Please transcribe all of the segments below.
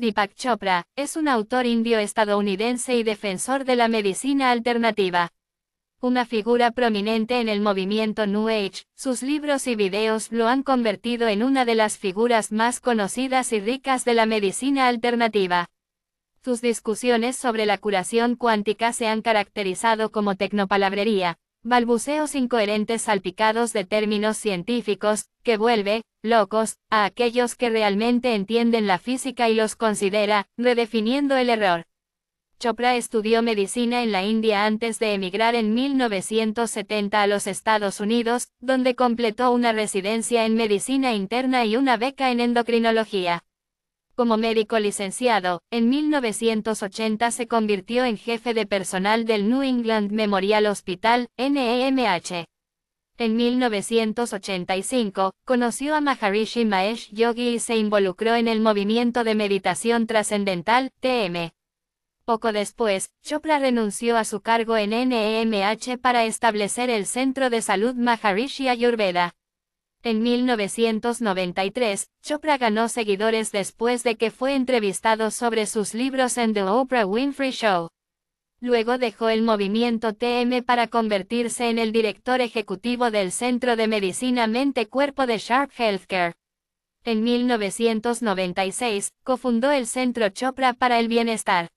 Deepak Chopra, es un autor indio-estadounidense y defensor de la medicina alternativa. Una figura prominente en el movimiento New Age, sus libros y videos lo han convertido en una de las figuras más conocidas y ricas de la medicina alternativa. Sus discusiones sobre la curación cuántica se han caracterizado como tecnopalabrería, Balbuceos incoherentes salpicados de términos científicos, que vuelve, locos, a aquellos que realmente entienden la física y los considera, redefiniendo el error. Chopra estudió medicina en la India antes de emigrar en 1970 a los Estados Unidos, donde completó una residencia en medicina interna y una beca en endocrinología. Como médico licenciado, en 1980 se convirtió en jefe de personal del New England Memorial Hospital, NEMH. En 1985, conoció a Maharishi Mahesh Yogi y se involucró en el movimiento de meditación trascendental, TM. Poco después, Chopra renunció a su cargo en NEMH para establecer el Centro de Salud Maharishi Ayurveda. En 1993, Chopra ganó seguidores después de que fue entrevistado sobre sus libros en The Oprah Winfrey Show. Luego dejó el movimiento TM para convertirse en el director ejecutivo del Centro de Medicina Mente Cuerpo de Sharp Healthcare. En 1996, cofundó el Centro Chopra para el Bienestar.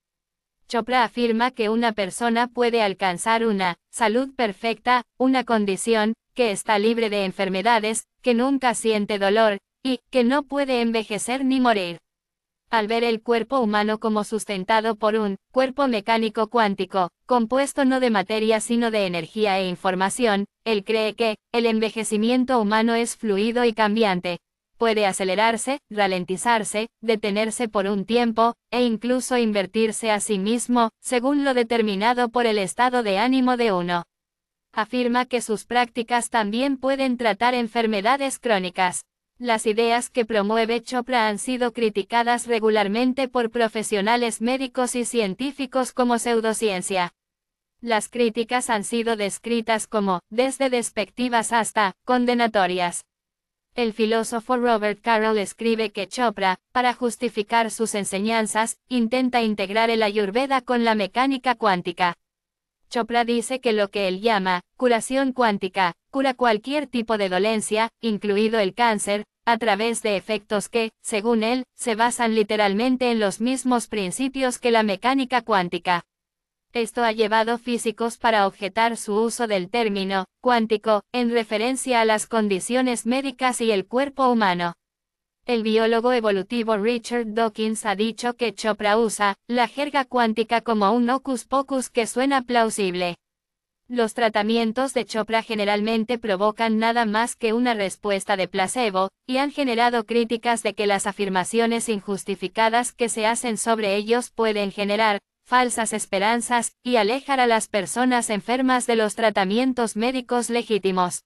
Chopra afirma que una persona puede alcanzar una salud perfecta, una condición, que está libre de enfermedades, que nunca siente dolor, y que no puede envejecer ni morir. Al ver el cuerpo humano como sustentado por un cuerpo mecánico cuántico, compuesto no de materia sino de energía e información, él cree que el envejecimiento humano es fluido y cambiante. Puede acelerarse, ralentizarse, detenerse por un tiempo, e incluso invertirse a sí mismo, según lo determinado por el estado de ánimo de uno afirma que sus prácticas también pueden tratar enfermedades crónicas. Las ideas que promueve Chopra han sido criticadas regularmente por profesionales médicos y científicos como pseudociencia. Las críticas han sido descritas como, desde despectivas hasta, condenatorias. El filósofo Robert Carroll escribe que Chopra, para justificar sus enseñanzas, intenta integrar el ayurveda con la mecánica cuántica. Chopra dice que lo que él llama curación cuántica cura cualquier tipo de dolencia, incluido el cáncer, a través de efectos que, según él, se basan literalmente en los mismos principios que la mecánica cuántica. Esto ha llevado físicos para objetar su uso del término cuántico en referencia a las condiciones médicas y el cuerpo humano. El biólogo evolutivo Richard Dawkins ha dicho que Chopra usa la jerga cuántica como un hocus pocus que suena plausible. Los tratamientos de Chopra generalmente provocan nada más que una respuesta de placebo, y han generado críticas de que las afirmaciones injustificadas que se hacen sobre ellos pueden generar falsas esperanzas y alejar a las personas enfermas de los tratamientos médicos legítimos.